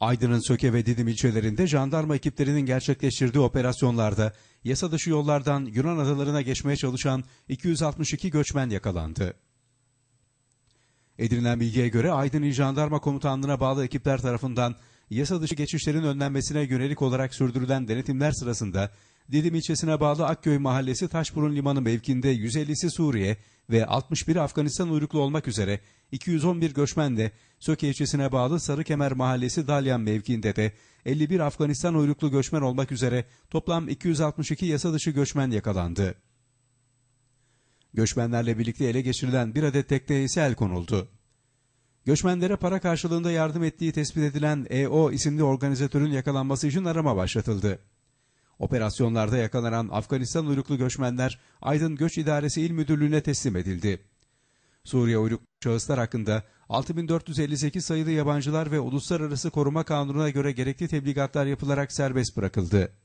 Aydın'ın Söke ve Didim ilçelerinde jandarma ekiplerinin gerçekleştirdiği operasyonlarda yasa dışı yollardan Yunan adalarına geçmeye çalışan 262 göçmen yakalandı. Edinilen bilgiye göre Aydın Jandarma Komutanlığı'na bağlı ekipler tarafından yasa dışı geçişlerin önlenmesine yönelik olarak sürdürülen denetimler sırasında Didim ilçesine bağlı Akköy Mahallesi Taşburun Limanı mevkinde 150'si Suriye, ve 61 Afganistan uyruklu olmak üzere 211 göçmen de Söke ilçesine bağlı Sarıkemer Mahallesi Dalyan mevkiinde de 51 Afganistan uyruklu göçmen olmak üzere toplam 262 yasa dışı göçmen yakalandı. Göçmenlerle birlikte ele geçirilen bir adet tekneye ise el konuldu. Göçmenlere para karşılığında yardım ettiği tespit edilen EO isimli organizatörün yakalanması için arama başlatıldı. Operasyonlarda yakalanan Afganistan uyruklu göçmenler Aydın Göç İdaresi İl Müdürlüğü'ne teslim edildi. Suriye uyruklu şahıslar hakkında 6458 sayılı yabancılar ve uluslararası koruma kanununa göre gerekli tebligatlar yapılarak serbest bırakıldı.